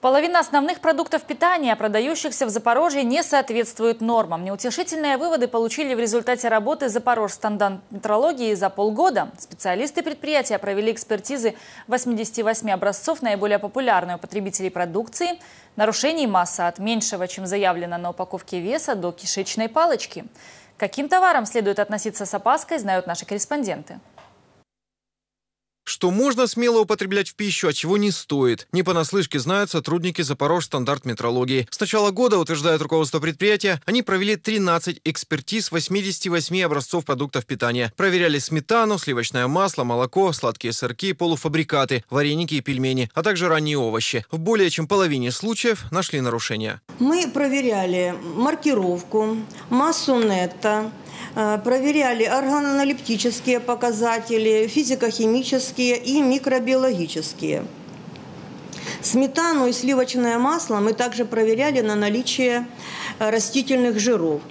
Половина основных продуктов питания, продающихся в Запорожье, не соответствует нормам. Неутешительные выводы получили в результате работы Запорожстандарт-метрологии за полгода. Специалисты предприятия провели экспертизы 88 образцов наиболее популярной у потребителей продукции. Нарушений масса от меньшего, чем заявлено на упаковке веса, до кишечной палочки. Каким товарам следует относиться с опаской, знают наши корреспонденты что можно смело употреблять в пищу, а чего не стоит. Не понаслышке знают сотрудники Запорож стандарт метрологии. С начала года, утверждает руководство предприятия, они провели 13 экспертиз 88 образцов продуктов питания. Проверяли сметану, сливочное масло, молоко, сладкие сырки, полуфабрикаты, вареники и пельмени, а также ранние овощи. В более чем половине случаев нашли нарушения. Мы проверяли маркировку, массу нетта, Э, проверяли органолептические показатели, физико-химические и микробиологические. Сметану и сливочное масло мы также проверяли на наличие э, растительных жиров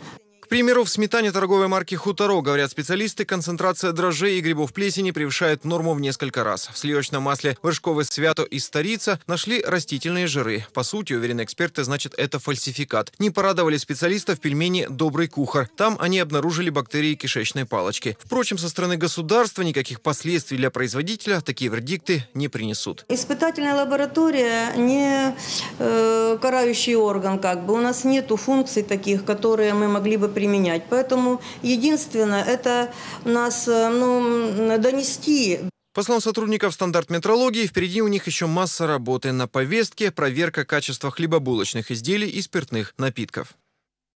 примеру, в сметане торговой марки «Хуторо», говорят специалисты, концентрация дрожжей и грибов плесени превышает норму в несколько раз. В сливочном масле «Вершковое свято» и «Старица» нашли растительные жиры. По сути, уверены эксперты, значит, это фальсификат. Не порадовали специалистов пельмени «Добрый кухар». Там они обнаружили бактерии кишечной палочки. Впрочем, со стороны государства никаких последствий для производителя такие вердикты не принесут. Испытательная лаборатория не э, карающий орган как бы. У нас нет функций таких, которые мы могли бы применять. Поэтому единственное, это нас э, ну, донести по словам сотрудников стандарт метрологии, впереди у них еще масса работы на повестке, проверка качества хлебобулочных изделий и спиртных напитков.